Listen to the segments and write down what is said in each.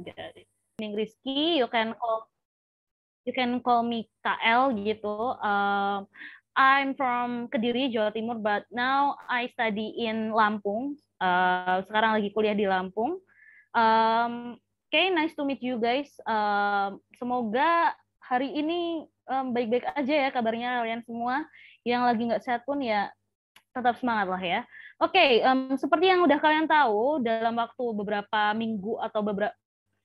Okay. Ning Rizky, you can call you can call me KL gitu. Um, I'm from Kediri, Jawa Timur, but now I study in Lampung. Uh, sekarang lagi kuliah di Lampung. Um, okay, nice to meet you guys. Um, semoga hari ini um, baik-baik um, aja ya kabarnya kalian semua. Yang lagi nggak sehat pun ya tetap semangat lah ya. Oke, okay, um, seperti yang udah kalian tahu dalam waktu beberapa minggu atau beberapa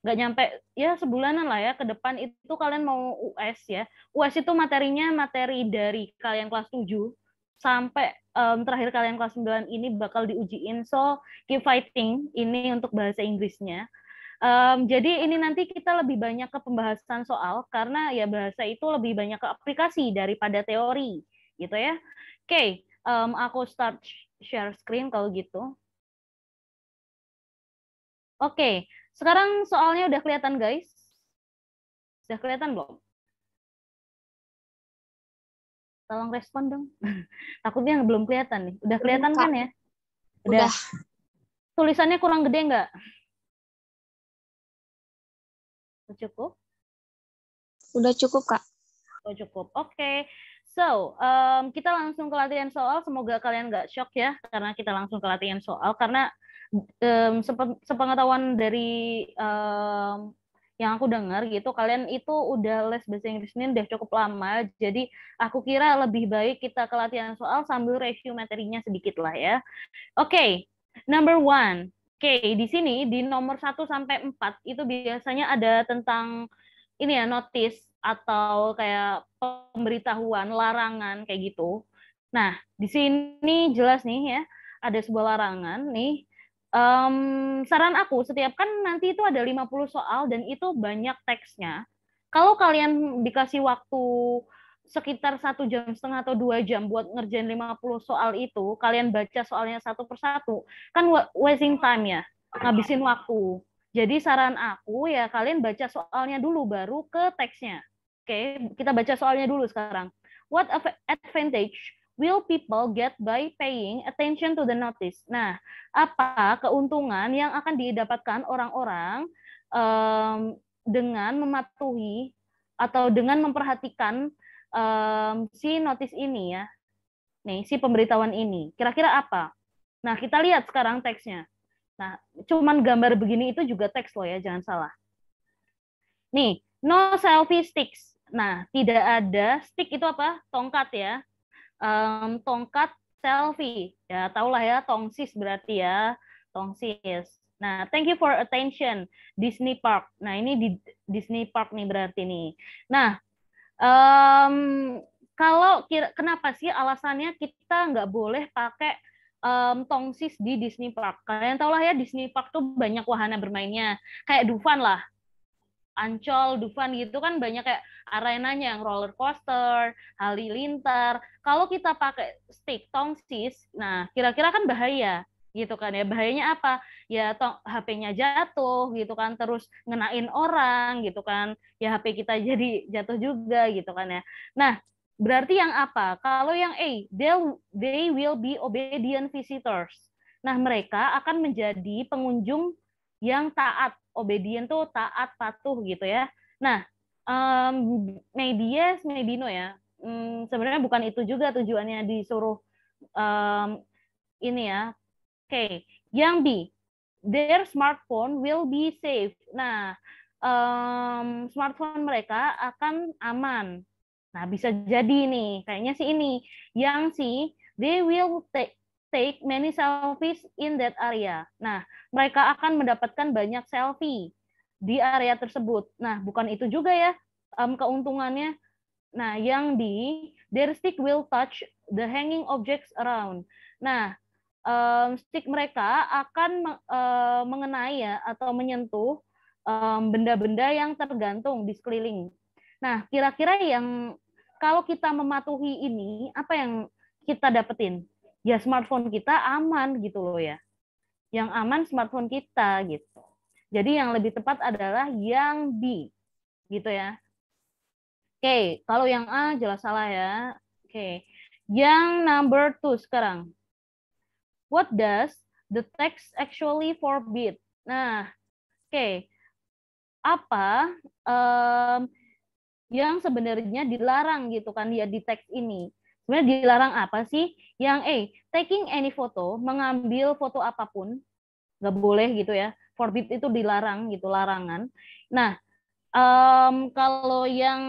nggak nyampe ya sebulanan lah ya ke depan itu kalian mau US ya. US itu materinya materi dari kalian kelas 7 sampai um, terakhir kalian kelas 9 ini bakal diujiin. So, keep fighting ini untuk bahasa Inggrisnya. Um, jadi ini nanti kita lebih banyak ke pembahasan soal karena ya bahasa itu lebih banyak ke aplikasi daripada teori gitu ya. Oke, okay, um, aku start share screen kalau gitu. Oke, sekarang soalnya udah kelihatan guys. Sudah kelihatan belum? Tolong respon dong. Takutnya belum kelihatan nih. Udah kelihatan kan ya? Udah. Tulisannya kurang gede nggak? Cukup? Udah cukup, Kak. Udah cukup. Oke. Okay. So, um, kita langsung ke latihan soal. Semoga kalian nggak shock ya, karena kita langsung ke latihan soal. Karena um, sepengetahuan dari um, yang aku dengar gitu, kalian itu udah les bahasa Inggris nih udah cukup lama. Jadi, aku kira lebih baik kita ke latihan soal sambil review materinya sedikit lah ya. Oke, okay, number one. Oke, okay, di sini di nomor 1 sampai 4 itu biasanya ada tentang ini ya notice atau kayak pemberitahuan, larangan kayak gitu. Nah, di sini jelas nih ya, ada sebuah larangan nih. Um, saran aku, setiap kan nanti itu ada 50 soal dan itu banyak teksnya. Kalau kalian dikasih waktu sekitar satu jam setengah atau dua jam buat ngerjain 50 soal itu, kalian baca soalnya satu persatu, kan wasting time ya, ngabisin waktu. Jadi saran aku ya kalian baca soalnya dulu baru ke teksnya okay, kita baca soalnya dulu sekarang. What advantage will people get by paying attention to the notice? Nah, apa keuntungan yang akan didapatkan orang-orang um, dengan mematuhi atau dengan memperhatikan um, si notice ini ya? Nih, si pemberitahuan ini. Kira-kira apa? Nah, kita lihat sekarang teksnya. Nah, cuman gambar begini itu juga teks loh ya, jangan salah. Nih, no selfie sticks. Nah, tidak ada stick itu apa? Tongkat ya. Um, tongkat selfie. Ya, tahulah ya tongsis berarti ya. Tongsis. Nah, thank you for attention Disney Park. Nah, ini di Disney Park nih berarti nih. Nah, um, kalau kira, kenapa sih alasannya kita nggak boleh pakai um, tongsis di Disney Park? Kalian tahu lah ya Disney Park tuh banyak wahana bermainnya. Kayak Dufan lah. Ancol, Dufan gitu kan banyak kayak arenanya yang roller coaster, halilintar. Kalau kita pakai stick tongsis, nah kira-kira kan bahaya gitu kan ya bahayanya apa ya tong HP-nya jatuh gitu kan terus ngenain orang gitu kan ya HP kita jadi jatuh juga gitu kan ya nah berarti yang apa kalau yang A they they will be obedient visitors nah mereka akan menjadi pengunjung yang taat obedient tuh taat patuh gitu ya. Nah, um, medias medino ya. Um, sebenarnya bukan itu juga tujuannya disuruh um, ini ya. Oke, okay. yang B, their smartphone will be safe. Nah, um, smartphone mereka akan aman. Nah, bisa jadi nih, kayaknya sih ini. Yang C, they will take, take many selfies in that area. Nah, mereka akan mendapatkan banyak selfie di area tersebut. Nah, bukan itu juga ya um, keuntungannya. Nah, yang di their stick will touch the hanging objects around. Nah, um, stick mereka akan uh, mengenai ya atau menyentuh benda-benda um, benda -benda yang tergantung di sekeliling. Nah, kira-kira yang kalau kita mematuhi ini, apa yang kita dapetin? Ya smartphone kita aman gitu loh ya yang aman smartphone kita gitu. Jadi yang lebih tepat adalah yang B gitu ya. Oke, kalau yang A jelas salah ya. Oke. Yang number two sekarang. What does the text actually forbid? Nah, oke. Apa um, yang sebenarnya dilarang gitu kan ya di teks ini? sebenarnya dilarang apa sih yang eh taking any photo mengambil foto apapun nggak boleh gitu ya forbid itu dilarang gitu larangan nah um, kalau yang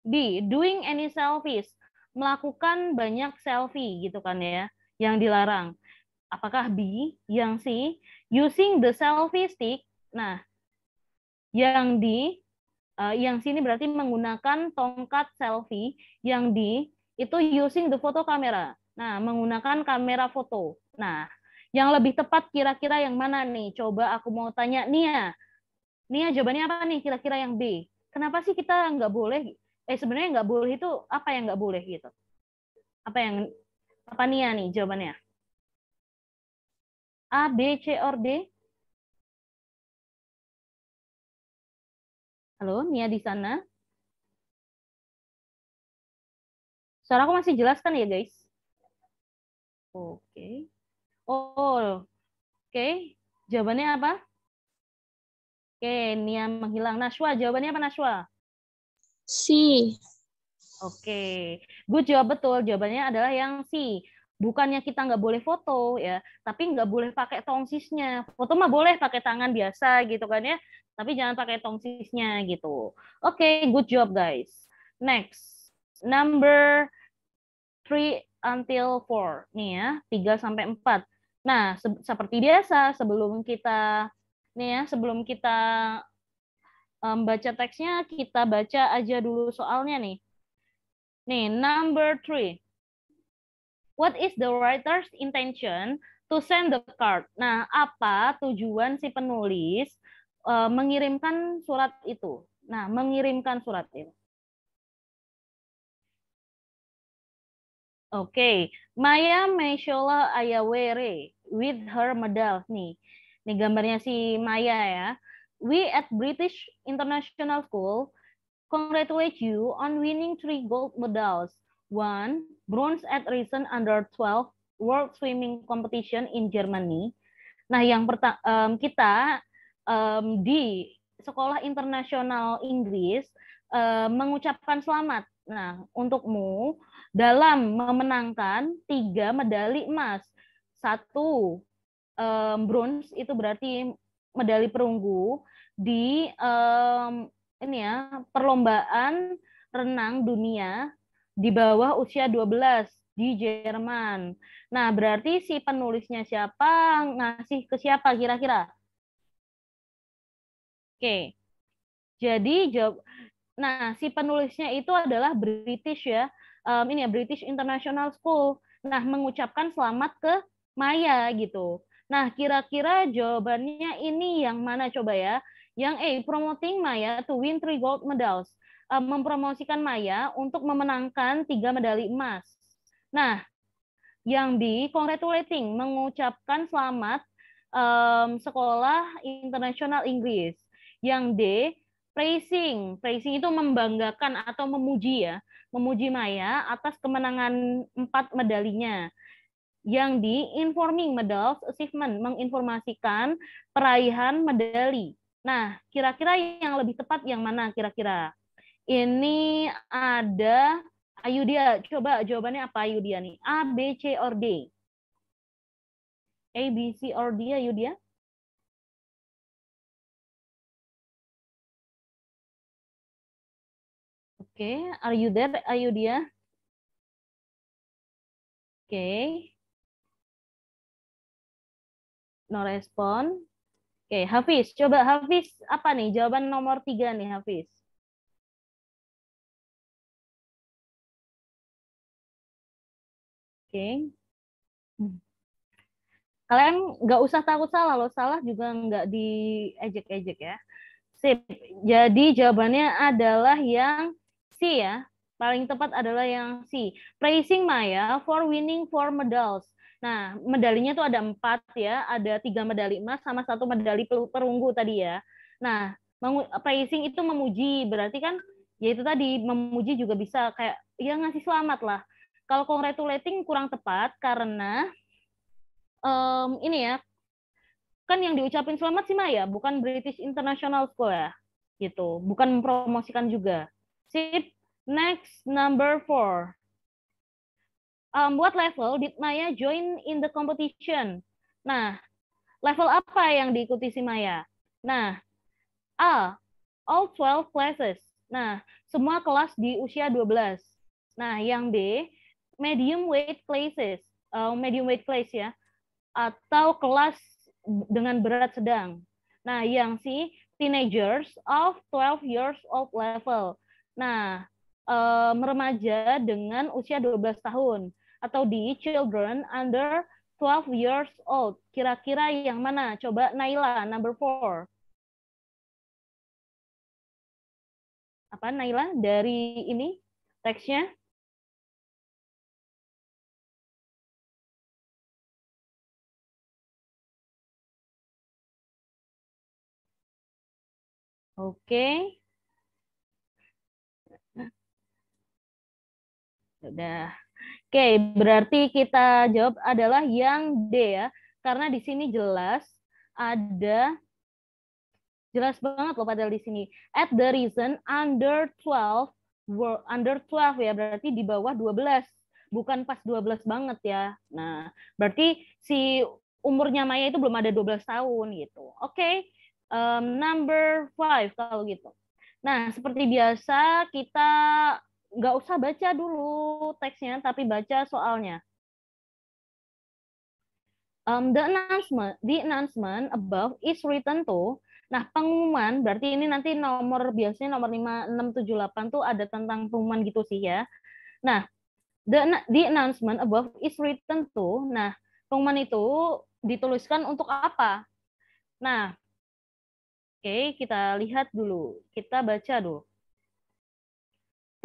B doing any selfies melakukan banyak selfie gitu kan ya yang dilarang apakah B yang C using the selfie stick nah yang D uh, yang sini berarti menggunakan tongkat selfie yang D itu using the photo camera. Nah, menggunakan kamera foto. Nah, yang lebih tepat kira-kira yang mana nih? Coba aku mau tanya Nia. Nia jawabannya apa nih kira-kira yang B? Kenapa sih kita nggak boleh? Eh sebenarnya nggak boleh itu apa yang nggak boleh gitu? Apa yang apa Nia nih jawabannya? A, B, C, or D? Halo, Nia di sana? Suara aku masih jelas kan ya, guys? Oke. Okay. Oh, oke. Okay. Jawabannya apa? Oke, okay, Nia menghilang. Nashwa, jawabannya apa Nashwa? Si. Oke, okay. good jawab betul. Jawabannya adalah yang si. Bukannya kita nggak boleh foto ya, tapi nggak boleh pakai tongsisnya. Foto mah boleh pakai tangan biasa gitu kan ya, tapi jangan pakai tongsisnya gitu. Oke, okay, good job guys. Next, number Three until four nih ya, 3 sampai empat. Nah, se seperti biasa sebelum kita nih ya, sebelum kita um, baca teksnya, kita baca aja dulu soalnya nih. Nih, number three. What is the writer's intention to send the card? Nah, apa tujuan si penulis uh, mengirimkan surat itu? Nah, mengirimkan surat itu. Oke, okay. Maya Meshola Ayawere with her medal nih. Nih gambarnya si Maya ya. We at British International School congratulate you on winning three gold medals. One, bronze at recent under 12 World Swimming Competition in Germany. Nah, yang um, kita um, di Sekolah Internasional Inggris uh, mengucapkan selamat. Nah, untukmu dalam memenangkan tiga medali emas. Satu um, bronze itu berarti medali perunggu di um, ini ya perlombaan renang dunia di bawah usia 12 di Jerman. Nah, berarti si penulisnya siapa, ngasih ke siapa kira-kira? Oke. Jadi jawab Nah, si penulisnya itu adalah British ya um, ini ya British International School. Nah, mengucapkan selamat ke Maya gitu. Nah, kira-kira jawabannya ini yang mana coba ya? Yang A, promoting Maya to win three gold medals. Um, mempromosikan Maya untuk memenangkan tiga medali emas. Nah, yang B, congratulating, mengucapkan selamat um, sekolah internasional Inggris. Yang D, praising. Praising itu membanggakan atau memuji ya, memuji Maya atas kemenangan empat medalinya yang di informing medals achievement menginformasikan peraihan medali. Nah, kira-kira yang lebih tepat yang mana kira-kira? Ini ada Ayudia, coba jawabannya apa Ayudia nih? A, B, C, or D? A, B, C, or D Ayudia? okay. are you there, Are you Ayudia? Oke. Okay. No respon. Oke, okay, Hafiz. Coba Hafiz, apa nih jawaban nomor tiga nih Hafiz? Oke. Okay. Kalian nggak usah takut salah loh. Salah juga nggak diejek-ejek ya. Sip. Jadi jawabannya adalah yang C ya. Paling tepat adalah yang C. Praising Maya for winning four medals. Nah, medalinya tuh ada empat ya, ada tiga medali emas sama satu medali perunggu tadi ya. Nah, praising itu memuji, berarti kan ya itu tadi memuji juga bisa kayak ya ngasih selamat lah. Kalau congratulating kurang tepat karena um, ini ya kan yang diucapin selamat sih Maya, bukan British International School ya, gitu, bukan mempromosikan juga. Sip, next number four. Um, what level did Maya join in the competition? Nah, level apa yang diikuti si Maya? Nah, A, all 12 classes. Nah, semua kelas di usia 12. Nah, yang B, medium weight classes, uh, medium weight class ya, atau kelas dengan berat sedang. Nah, yang C, teenagers of 12 years old level. Nah, um, remaja dengan usia 12 tahun atau di children under 12 years old. Kira-kira yang mana? Coba Naila, number 4. Apa Naila dari ini teksnya? Oke. Sudah. Oke, berarti kita jawab adalah yang D ya. Karena di sini jelas ada jelas banget loh padahal di sini at the reason under 12 under 12 ya berarti di bawah 12 bukan pas 12 banget ya. Nah, berarti si umurnya Maya itu belum ada 12 tahun gitu. Oke. Okay. Um, number five kalau gitu. Nah, seperti biasa kita nggak usah baca dulu teksnya, tapi baca soalnya. Um, the announcement, the announcement above is written to. Nah, pengumuman berarti ini nanti nomor biasanya nomor 5678 tuh ada tentang pengumuman gitu sih ya. Nah, the, the announcement above is written to. Nah, pengumuman itu dituliskan untuk apa? Nah, oke, okay, kita lihat dulu. Kita baca dulu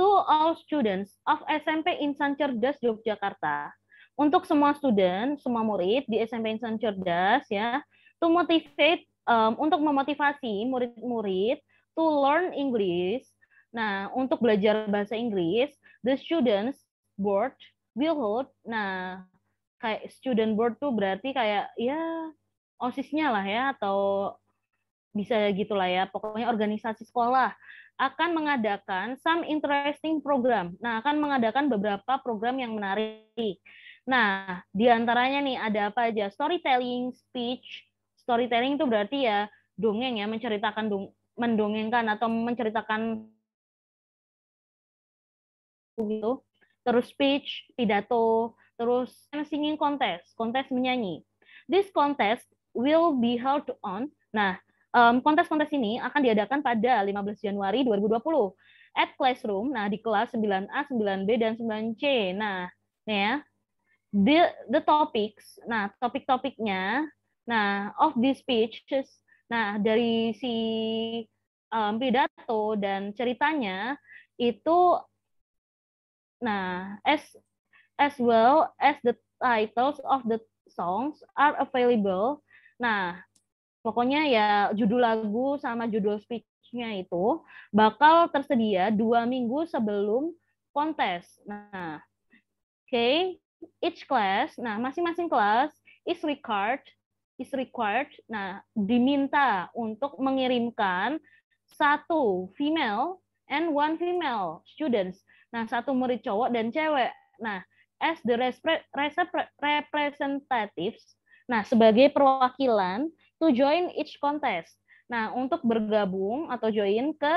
to all students of SMP Insan Cerdas Yogyakarta. Untuk semua student, semua murid di SMP Insan Cerdas ya, to motivate um, untuk memotivasi murid-murid to learn English. Nah, untuk belajar bahasa Inggris, the students board will hold. Nah, kayak student board tuh berarti kayak ya osisnya lah ya atau bisa gitulah ya, pokoknya organisasi sekolah akan mengadakan some interesting program. Nah, akan mengadakan beberapa program yang menarik. Nah, diantaranya nih ada apa aja? Storytelling, speech. Storytelling itu berarti ya dongeng ya, menceritakan dong, mendongengkan atau menceritakan gitu. Terus speech, pidato, terus singing contest, kontes menyanyi. This contest will be held on. Nah, Um, kontes-kontes ini akan diadakan pada 15 Januari 2020 at Classroom, nah di kelas 9A, 9B, dan 9C. Nah, ya. ya, the, the topics, nah topik-topiknya, nah of these speeches, nah dari si um, pidato dan ceritanya itu, nah as as well as the titles of the songs are available. Nah, Pokoknya ya judul lagu sama judul speech-nya itu bakal tersedia dua minggu sebelum kontes. Nah, oke, okay. each class, nah masing-masing kelas is required is required. Nah, diminta untuk mengirimkan satu female and one female students. Nah, satu murid cowok dan cewek. Nah, as the representatives, nah sebagai perwakilan to join each contest. Nah, untuk bergabung atau join ke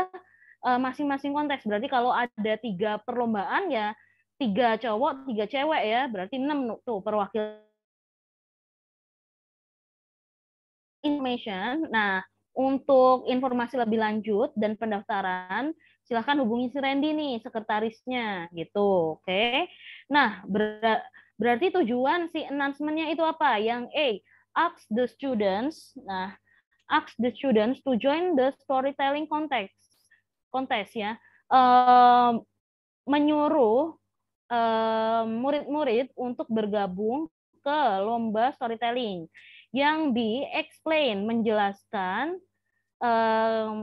eh, masing-masing kontes. Berarti kalau ada tiga perlombaan ya tiga cowok, tiga cewek ya, berarti enam tuh perwakilan information. Nah, untuk informasi lebih lanjut dan pendaftaran, silahkan hubungi si Randy nih, sekretarisnya gitu. Oke. Okay? Nah, ber berarti tujuan si announcementnya itu apa? Yang A, ask the students, nah, ask the students to join the storytelling contest, contest ya, menyuruh murid-murid untuk bergabung ke lomba storytelling yang di explain menjelaskan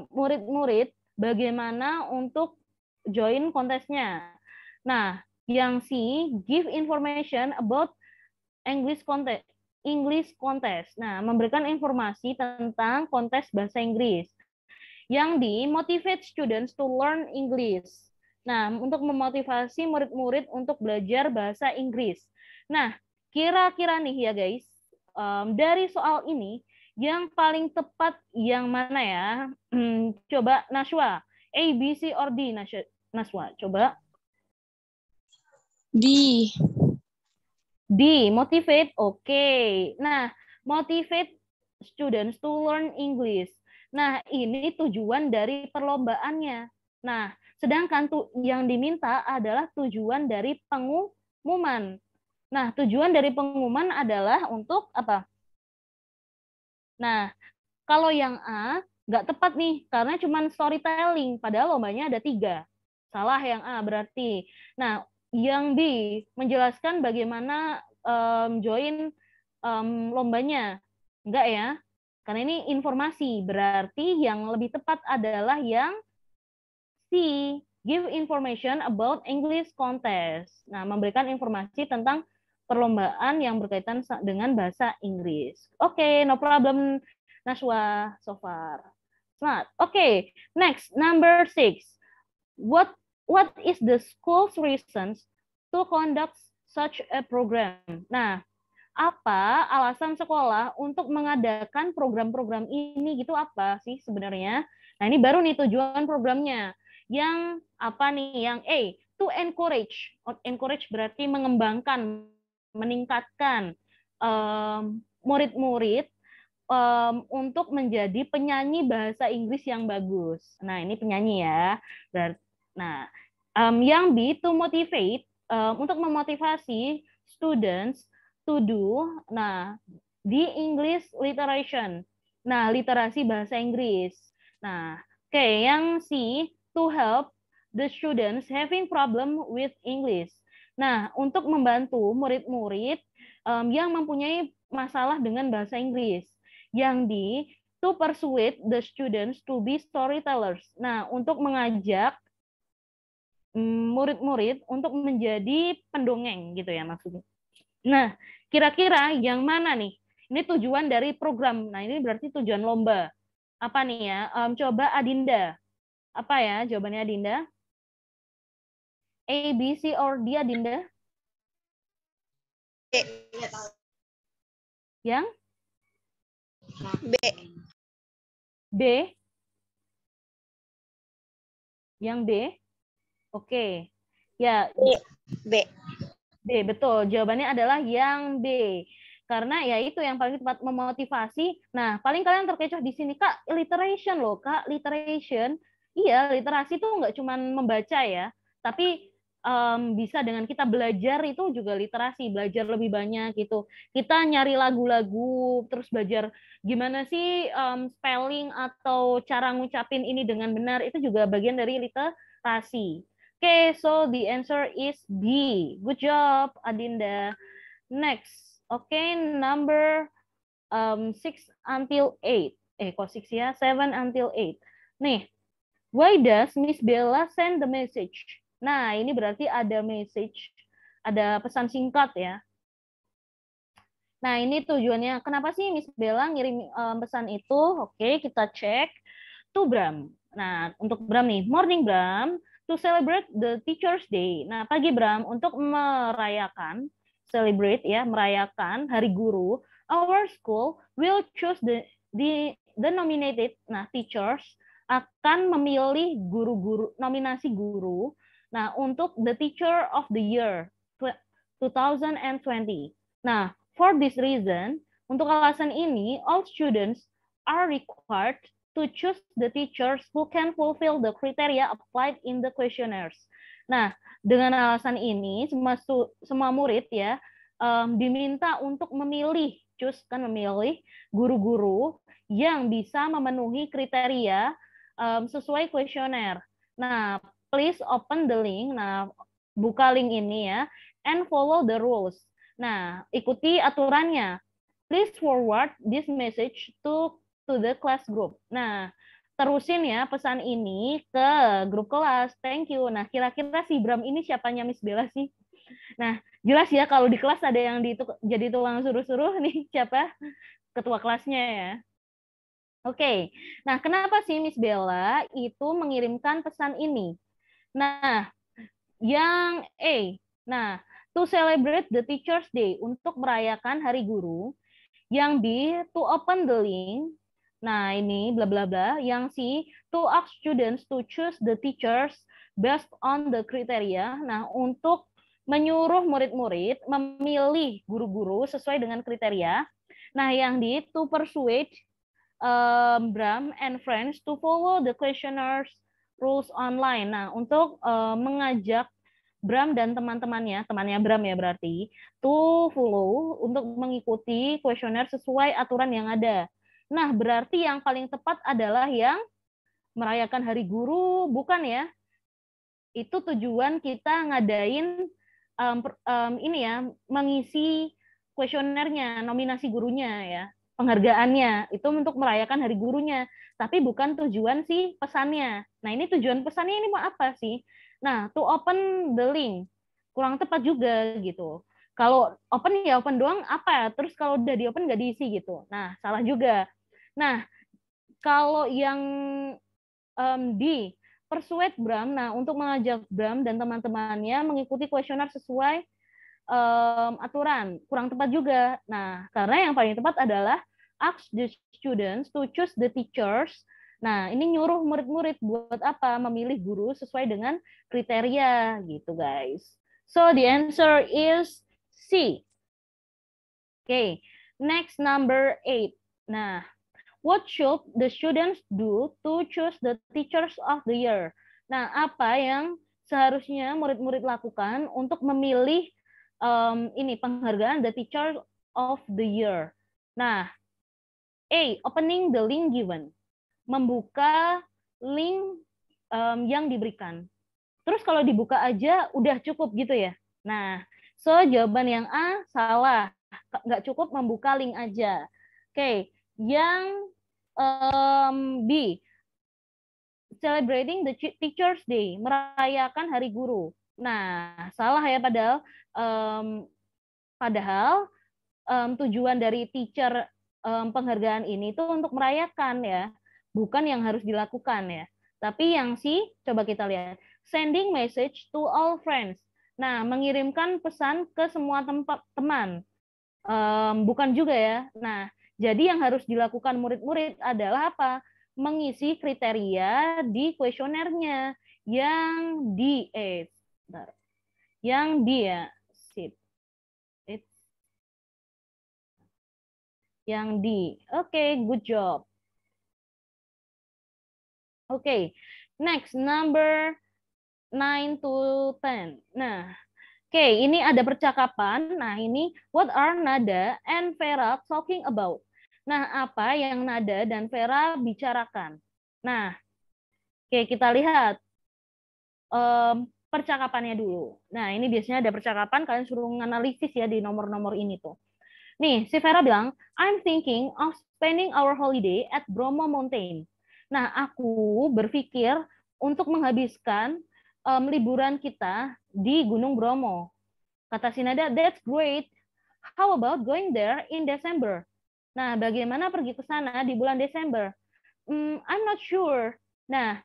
murid-murid bagaimana untuk join kontesnya. Nah, yang C give information about English contest English Contest. Nah, memberikan informasi tentang kontes bahasa Inggris yang di motivate students to learn English. Nah, untuk memotivasi murid-murid untuk belajar bahasa Inggris. Nah, kira-kira nih ya guys, um, dari soal ini yang paling tepat yang mana ya? Coba Naswa. A, B, C, or D, Naswa. Coba. D. D. Motivate. Oke. Okay. Nah, motivate students to learn English. Nah, ini tujuan dari perlombaannya. Nah, sedangkan tu yang diminta adalah tujuan dari pengumuman. Nah, tujuan dari pengumuman adalah untuk apa? Nah, kalau yang A nggak tepat nih karena cuma storytelling padahal lombanya ada tiga salah yang A berarti nah yang B menjelaskan bagaimana um, join um, lombanya. Enggak ya? Karena ini informasi, berarti yang lebih tepat adalah yang C, give information about English contest. Nah, memberikan informasi tentang perlombaan yang berkaitan dengan bahasa Inggris. Oke, okay, no problem Naswa, so far. Smart. Oke, okay, next number six. What What is the school's reasons to conduct such a program? Nah, apa alasan sekolah untuk mengadakan program-program ini gitu apa sih sebenarnya? Nah, ini baru nih tujuan programnya. Yang apa nih? Yang A, to encourage. Oh, encourage berarti mengembangkan, meningkatkan murid-murid um, um, untuk menjadi penyanyi bahasa Inggris yang bagus. Nah, ini penyanyi ya. Berarti Nah, um, yang B to motivate um, untuk memotivasi students to do. Nah, di English literation. Nah, literasi bahasa Inggris. Nah, oke, okay, yang C to help the students having problem with English. Nah, untuk membantu murid-murid um, yang mempunyai masalah dengan bahasa Inggris. Yang D to persuade the students to be storytellers. Nah, untuk mengajak Mm, murid-murid untuk menjadi pendongeng gitu ya maksudnya. Nah, kira-kira yang mana nih? Ini tujuan dari program. Nah, ini berarti tujuan lomba. Apa nih ya? Um, coba Adinda. Apa ya jawabannya Adinda? A, B, C, or D Adinda? B. Yang? B. B. Yang B? Oke. Ya. B. B. B betul. Jawabannya adalah yang B. Karena ya itu yang paling tepat memotivasi. Nah, paling kalian terkecoh di sini Kak, literation loh, Kak, Literation. Iya, literasi itu nggak cuma membaca ya, tapi um, bisa dengan kita belajar itu juga literasi, belajar lebih banyak gitu. Kita nyari lagu-lagu, terus belajar gimana sih um, spelling atau cara ngucapin ini dengan benar itu juga bagian dari literasi okay, so the answer is B. Good job, Adinda. Next, okay, number um, 6 until eight. Eh, kok 6 ya? Seven until eight. Nih, why does Miss Bella send the message? Nah, ini berarti ada message, ada pesan singkat ya. Nah, ini tujuannya. Kenapa sih Miss Bella ngirim um, pesan itu? Oke, kita cek. To Bram. Nah, untuk Bram nih. Morning, Bram to celebrate the Teacher's Day. Nah, pagi Bram, untuk merayakan celebrate ya, merayakan Hari Guru, our school will choose the the, the nominated nah teachers akan memilih guru-guru nominasi guru nah untuk the teacher of the year 2020. Nah, for this reason, untuk alasan ini all students are required to choose the teachers who can fulfill the criteria applied in the questionnaires. Nah, dengan alasan ini semua semua murid ya um, diminta untuk memilih choose kan memilih guru-guru yang bisa memenuhi kriteria um, sesuai kuesioner. Nah, please open the link. Nah, buka link ini ya and follow the rules. Nah, ikuti aturannya. Please forward this message to to the class group. Nah, terusin ya pesan ini ke grup kelas. Thank you. Nah, kira-kira si Bram ini siapanya Miss Bella sih? Nah, jelas ya kalau di kelas ada yang dituk, jadi tulang suruh-suruh nih siapa? Ketua kelasnya ya. Oke. Nah, kenapa sih Miss Bella itu mengirimkan pesan ini? Nah, yang A. Nah, to celebrate the Teacher's Day untuk merayakan Hari Guru. Yang B, to open the link Nah, ini bla bla bla yang si to ask students to choose the teachers based on the criteria. Nah, untuk menyuruh murid-murid memilih guru-guru sesuai dengan kriteria. Nah, yang di to persuade um, Bram and friends to follow the questionnaires rules online. Nah, untuk um, mengajak Bram dan teman-temannya, temannya Bram ya berarti, to follow untuk mengikuti kuesioner sesuai aturan yang ada. Nah, berarti yang paling tepat adalah yang merayakan Hari Guru, bukan ya? Itu tujuan kita ngadain um, um, ini ya, mengisi kuesionernya, nominasi gurunya ya, penghargaannya. Itu untuk merayakan Hari Gurunya, tapi bukan tujuan sih pesannya. Nah, ini tujuan pesannya ini mau apa sih? Nah, to open the link kurang tepat juga gitu kalau open ya open doang apa terus kalau udah di open nggak diisi gitu nah salah juga Nah, kalau yang um, di persuade Bram, nah untuk mengajak Bram dan teman-temannya mengikuti kuesioner sesuai um, aturan, kurang tepat juga. Nah, karena yang paling tepat adalah ask the students to choose the teachers. Nah, ini nyuruh murid-murid buat apa? Memilih guru sesuai dengan kriteria gitu, guys. So the answer is C. Oke, okay. next number eight. Nah, What should the students do to choose the teachers of the year? Nah, apa yang seharusnya murid-murid lakukan untuk memilih um, ini penghargaan the teacher of the year? Nah, A. Opening the link given. Membuka link um, yang diberikan. Terus kalau dibuka aja udah cukup gitu ya. Nah, so jawaban yang A salah. Nggak cukup membuka link aja. Oke, okay. yang um, B celebrating the teachers day merayakan hari guru nah salah ya padahal um, padahal um, tujuan dari teacher um, penghargaan ini itu untuk merayakan ya bukan yang harus dilakukan ya tapi yang si coba kita lihat sending message to all friends. Nah, mengirimkan pesan ke semua tempat teman. Um, bukan juga ya. Nah, jadi yang harus dilakukan murid-murid adalah apa? Mengisi kriteria di kuesionernya yang di eh Yang dia sip. yang di. Oke, okay, good job. Oke. Okay. Next number 9 to 10. Nah, Oke, okay, ini ada percakapan. Nah, ini what are Nada and Vera talking about? Nah, apa yang Nada dan Vera bicarakan? Nah, oke kita lihat um, percakapannya dulu. Nah, ini biasanya ada percakapan, kalian suruh menganalisis ya di nomor-nomor ini tuh. Nih, si Vera bilang, I'm thinking of spending our holiday at Bromo Mountain. Nah, aku berpikir untuk menghabiskan um, liburan kita di Gunung Bromo. Kata Sinada, that's great. How about going there in December? Nah, bagaimana pergi ke sana di bulan Desember? Mm, I'm not sure. Nah,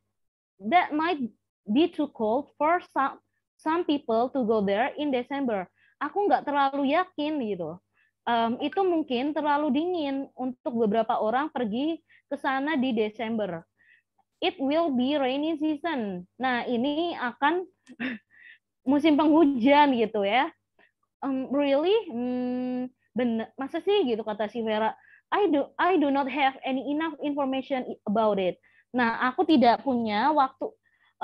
that might be too cold for some some people to go there in December. Aku nggak terlalu yakin gitu. Um, itu mungkin terlalu dingin untuk beberapa orang pergi ke sana di Desember. It will be rainy season. Nah, ini akan musim penghujan gitu ya. Um, really, hmm, bener masa sih gitu kata si Vera I do I do not have any enough information about it nah aku tidak punya waktu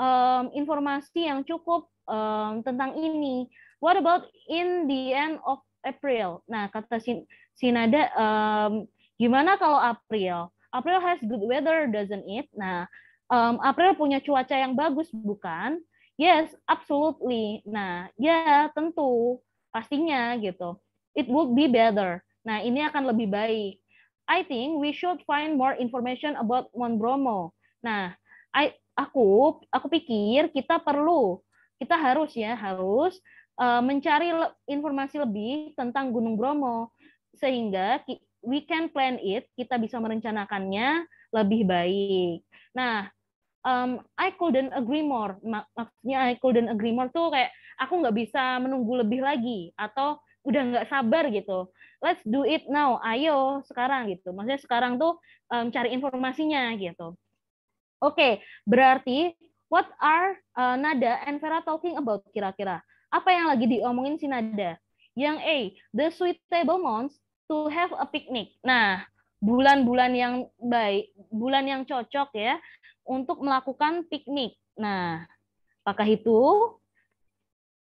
um, informasi yang cukup um, tentang ini what about in the end of April nah kata si, Sinada um, gimana kalau April April has good weather doesn't it nah um, April punya cuaca yang bagus bukan Yes, absolutely. Nah, ya tentu pastinya gitu. It would be better. Nah, ini akan lebih baik. I think we should find more information about Mount Bromo. Nah, I, aku aku pikir kita perlu kita harus ya harus uh, mencari le informasi lebih tentang Gunung Bromo sehingga we can plan it, kita bisa merencanakannya lebih baik. Nah, um, I couldn't agree more. maksudnya I couldn't agree more tuh kayak aku nggak bisa menunggu lebih lagi atau udah nggak sabar gitu. Let's do it now, ayo sekarang gitu. Maksudnya sekarang tuh um, cari informasinya gitu. Oke, okay, berarti what are uh, Nada and Vera talking about kira-kira? Apa yang lagi diomongin si Nada? Yang A, the table months to have a picnic. Nah, bulan-bulan yang baik, bulan yang cocok ya untuk melakukan piknik. Nah, apakah itu?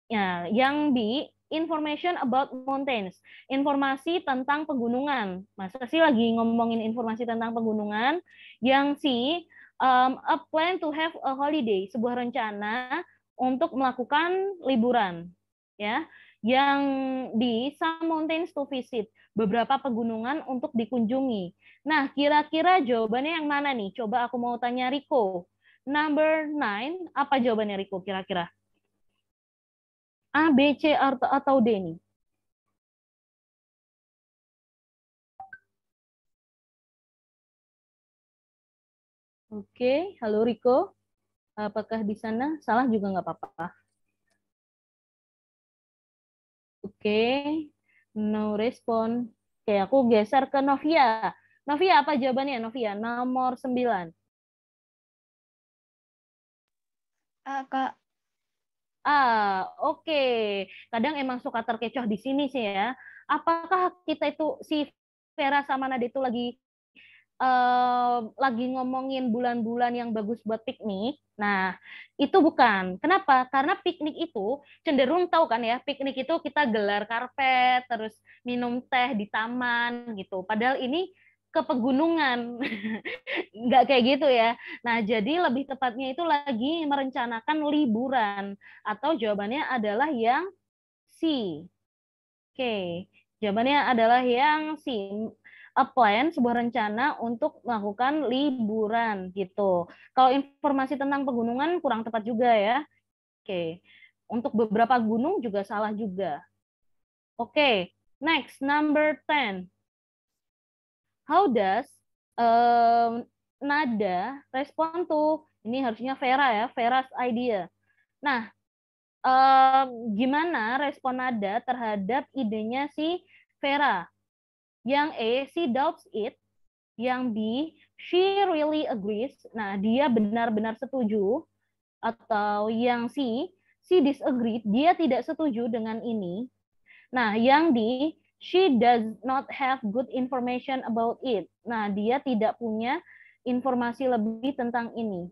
Ya, yang B, information about mountains, informasi tentang pegunungan. Masa sih lagi ngomongin informasi tentang pegunungan? Yang si um, a plan to have a holiday, sebuah rencana untuk melakukan liburan, ya. Yang di some mountains to visit, beberapa pegunungan untuk dikunjungi. Nah, kira-kira jawabannya yang mana nih? Coba aku mau tanya Riko. Number nine, apa jawabannya Riko kira-kira? A, B, C, atau D nih? Oke, halo Riko. Apakah di sana salah juga nggak apa-apa? Oke, no respon. Oke, aku geser ke Novia. Novia, apa jawabannya Novia? Nomor 9. Uh, eh, kak, Ah, oke. Okay. Kadang emang suka terkecoh di sini sih ya. Apakah kita itu si Vera sama Nadie itu lagi uh, lagi ngomongin bulan-bulan yang bagus buat piknik? Nah, itu bukan. Kenapa? Karena piknik itu cenderung tahu kan ya, piknik itu kita gelar karpet, terus minum teh di taman gitu. Padahal ini ke pegunungan. Nggak kayak gitu ya. Nah, jadi lebih tepatnya itu lagi merencanakan liburan. Atau jawabannya adalah yang C. Oke, okay. jawabannya adalah yang C. A plan, sebuah rencana untuk melakukan liburan gitu. Kalau informasi tentang pegunungan kurang tepat juga ya. Oke, okay. untuk beberapa gunung juga salah juga. Oke, okay. next, number 10 how does um, Nada respond to ini harusnya Vera ya, Vera's idea. Nah, um, gimana respon Nada terhadap idenya si Vera? Yang A, she doubts it. Yang B, she really agrees. Nah, dia benar-benar setuju. Atau yang C, she disagreed. Dia tidak setuju dengan ini. Nah, yang D, she does not have good information about it. Nah, dia tidak punya informasi lebih tentang ini.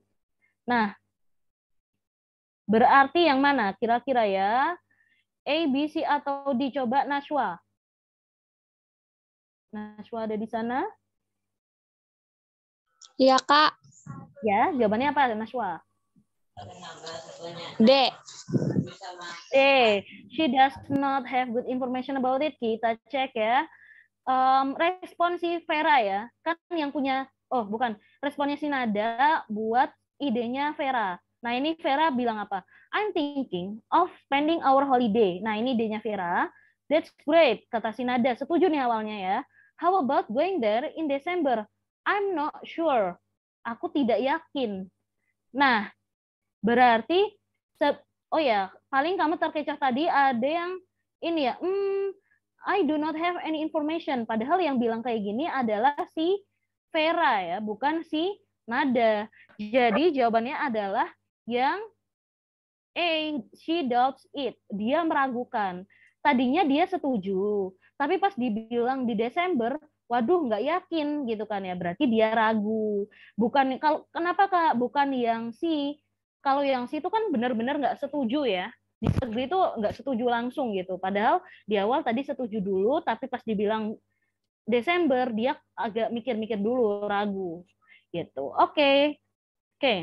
Nah, berarti yang mana kira-kira ya? A, B, C atau dicoba Nashwa. Nashwa ada di sana? Iya, Kak. Ya, jawabannya apa Nashwa? D. D. She does not have good information about it. Kita cek ya. Um, respon si Vera ya. Kan yang punya, oh bukan. Responnya si Nada buat idenya Vera. Nah ini Vera bilang apa? I'm thinking of spending our holiday. Nah ini idenya Vera. That's great, kata si Nada. Setuju nih awalnya ya. How about going there in December? I'm not sure. Aku tidak yakin. Nah, Berarti oh ya, paling kamu terkecoh tadi ada yang ini ya, hmm, I do not have any information. Padahal yang bilang kayak gini adalah si Vera ya, bukan si Nada. Jadi jawabannya adalah yang A, she doubts it. Dia meragukan. Tadinya dia setuju, tapi pas dibilang di Desember, waduh nggak yakin gitu kan ya. Berarti dia ragu. Bukan kalau kenapa Kak? Bukan yang si kalau yang situ kan benar-benar nggak setuju ya disagree itu nggak setuju langsung gitu. Padahal di awal tadi setuju dulu, tapi pas dibilang Desember dia agak mikir-mikir dulu, ragu gitu. Oke, okay. oke. Okay.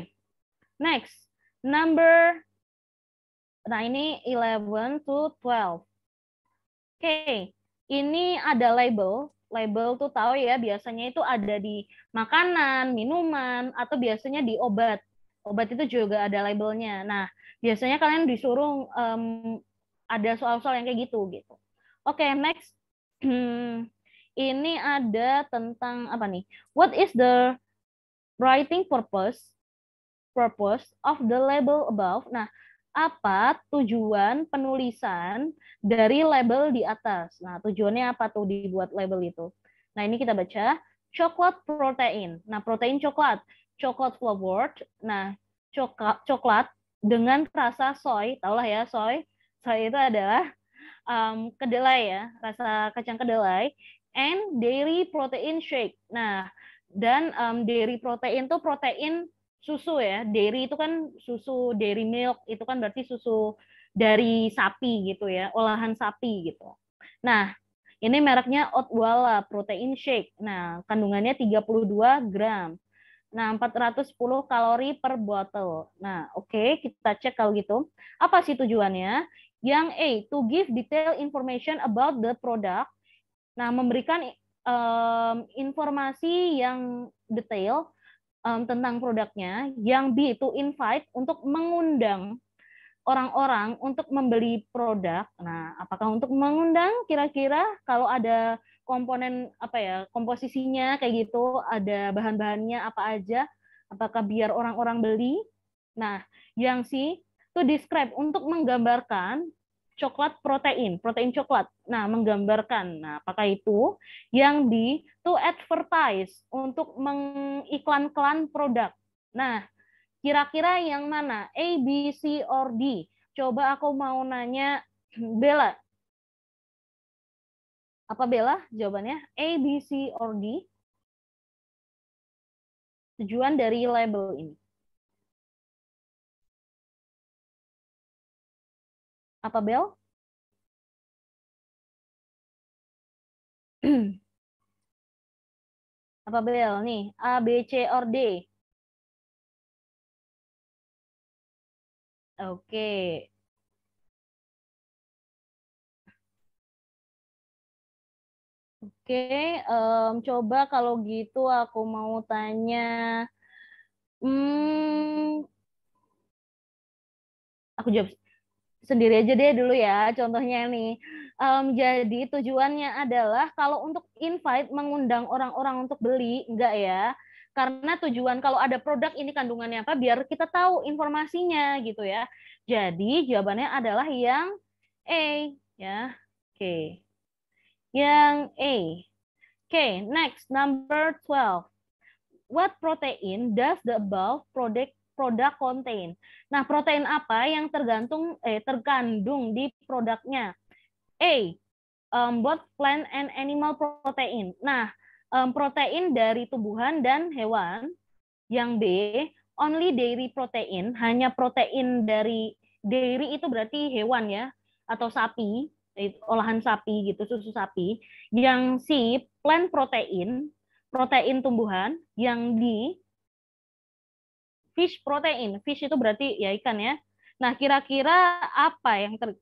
Next, number. Nah ini 11 to 12. Oke, okay. ini ada label. Label tuh tahu ya biasanya itu ada di makanan, minuman, atau biasanya di obat obat itu juga ada labelnya. Nah, biasanya kalian disuruh um, ada soal-soal yang kayak gitu gitu. Oke, okay, next. Ini ada tentang apa nih? What is the writing purpose purpose of the label above? Nah, apa tujuan penulisan dari label di atas? Nah, tujuannya apa tuh dibuat label itu? Nah, ini kita baca coklat protein. Nah, protein coklat coklat flavor. Nah, coklat, coklat dengan rasa soy, tau lah ya soy. Soy itu adalah um, kedelai ya, rasa kacang kedelai. And dairy protein shake. Nah, dan um, dairy protein itu protein susu ya. Dairy itu kan susu, dairy milk itu kan berarti susu dari sapi gitu ya, olahan sapi gitu. Nah, ini mereknya Otwala Protein Shake. Nah, kandungannya 32 gram. Nah, 410 kalori per botol. Nah, oke, okay, kita cek kalau gitu. Apa sih tujuannya? Yang A, to give detail information about the product. Nah, memberikan um, informasi yang detail um, tentang produknya. Yang B, to invite untuk mengundang orang-orang untuk membeli produk. Nah, apakah untuk mengundang kira-kira kalau ada komponen apa ya komposisinya kayak gitu ada bahan-bahannya apa aja apakah biar orang-orang beli nah yang si itu describe untuk menggambarkan coklat protein, protein coklat. Nah, menggambarkan. Nah, apakah itu yang di to advertise untuk mengiklan mengiklankan produk. Nah, kira-kira yang mana? A, B, C, or D? Coba aku mau nanya Bella, apa Bella jawabannya? A, B, C, or D? Tujuan dari label ini. Apa Bel? Apa Bel nih? A, B, C, or D? Oke, Oke, um, coba kalau gitu aku mau tanya, hmm, aku jawab sendiri aja deh dulu ya contohnya nih. Um, jadi tujuannya adalah kalau untuk invite mengundang orang-orang untuk beli, enggak ya? Karena tujuan kalau ada produk ini kandungannya apa biar kita tahu informasinya gitu ya. Jadi jawabannya adalah yang A ya. Oke. Okay. Yang A. Okay, next, number 12. What protein does the above product product contain? Nah, protein apa yang tergantung eh terkandung di produknya? A. Um, both plant and animal protein. Nah, um, protein dari tumbuhan dan hewan. Yang B, only dairy protein, hanya protein dari dairy itu berarti hewan ya atau sapi olahan sapi gitu, susu sapi, yang si plant protein, protein tumbuhan yang di fish protein. Fish itu berarti ya ikan ya. Nah, kira-kira apa yang ter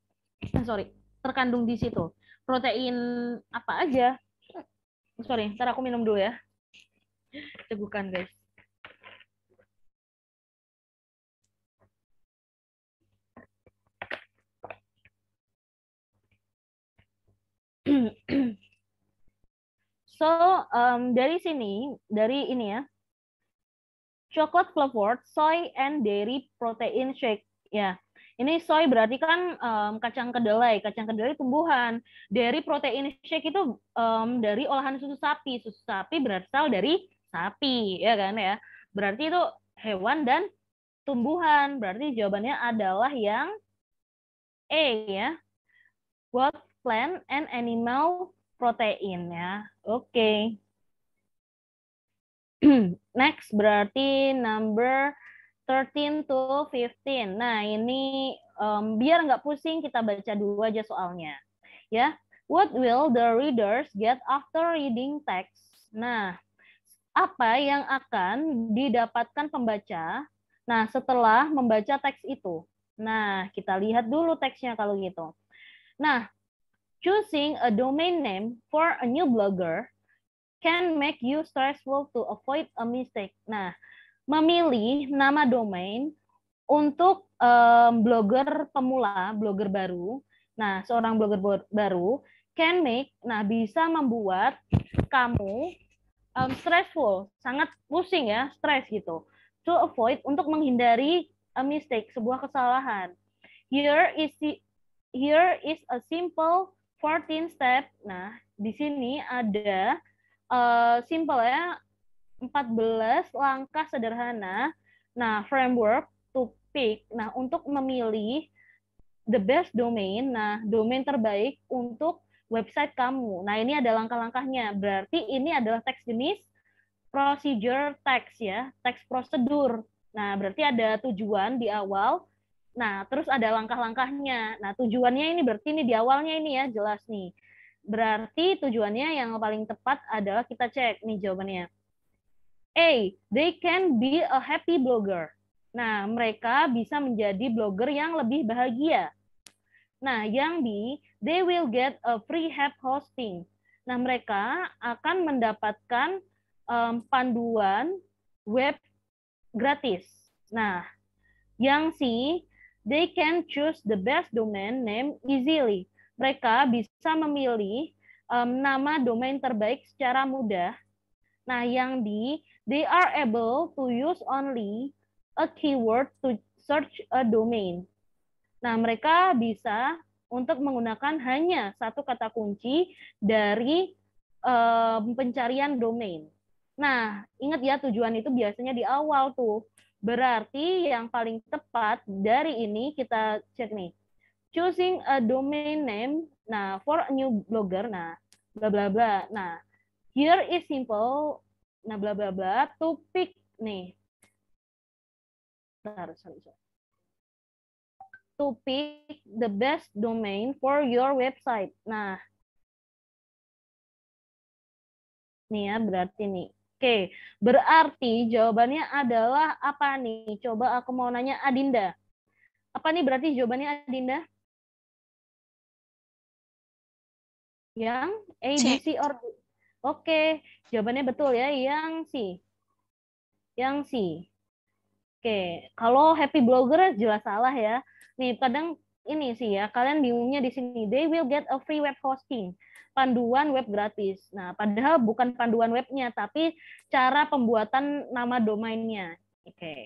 eh, sorry, terkandung di situ? Protein apa aja? Sorry, ntar aku minum dulu ya. Cegukan guys. so um, dari sini dari ini ya coklat flavored soy and dairy protein shake ya yeah. ini soy berarti kan um, kacang kedelai kacang kedelai tumbuhan dairy protein shake itu um, dari olahan susu sapi susu sapi berasal dari sapi ya kan ya berarti itu hewan dan tumbuhan berarti jawabannya adalah yang E ya what plant and animal protein ya. Oke. Okay. Next berarti number 13 to 15. Nah, ini um, biar nggak pusing kita baca dulu aja soalnya. Ya. What will the readers get after reading text? Nah, apa yang akan didapatkan pembaca nah setelah membaca teks itu. Nah, kita lihat dulu teksnya kalau gitu. Nah, Choosing a domain name for a new blogger can make you stressful to avoid a mistake. Nah, memilih nama domain untuk um, blogger pemula, blogger baru. Nah, seorang blogger baru can make, nah bisa membuat kamu um, stressful, sangat pusing ya, stress gitu. To avoid untuk menghindari a mistake, sebuah kesalahan. Here is the, here is a simple 14 step. Nah, di sini ada uh, simple ya 14 langkah sederhana. Nah, framework to pick. Nah, untuk memilih the best domain. Nah, domain terbaik untuk website kamu. Nah, ini ada langkah-langkahnya. Berarti ini adalah teks jenis procedure text ya, teks prosedur. Nah, berarti ada tujuan di awal, Nah, terus ada langkah-langkahnya. Nah, tujuannya ini berarti ini di awalnya ini ya jelas nih. Berarti tujuannya yang paling tepat adalah kita cek nih jawabannya. A. They can be a happy blogger. Nah, mereka bisa menjadi blogger yang lebih bahagia. Nah, yang B, they will get a free help hosting. Nah, mereka akan mendapatkan um, panduan web gratis. Nah, yang C, They can choose the best domain name easily. Mereka bisa memilih um, nama domain terbaik secara mudah. Nah, yang di they are able to use only a keyword to search a domain. Nah, mereka bisa untuk menggunakan hanya satu kata kunci dari um, pencarian domain. Nah, ingat ya tujuan itu biasanya di awal tuh. Berarti yang paling tepat dari ini kita cek nih. Choosing a domain name, nah for a new blogger, nah bla bla bla. Nah, here is simple, nah bla bla bla to pick nih. Bentar, sorry, sorry. To pick the best domain for your website. Nah, nih ya berarti nih Oke, berarti jawabannya adalah apa nih? Coba aku mau nanya Adinda. Apa nih berarti jawabannya Adinda? Yang A, B, C, or D. Oke, jawabannya betul ya, yang C. Yang C. Oke, kalau happy blogger jelas salah ya. Nih, kadang ini sih ya, kalian bingungnya di sini. They will get a free web hosting, panduan web gratis. Nah, padahal bukan panduan webnya, tapi cara pembuatan nama domainnya. Oke. Okay.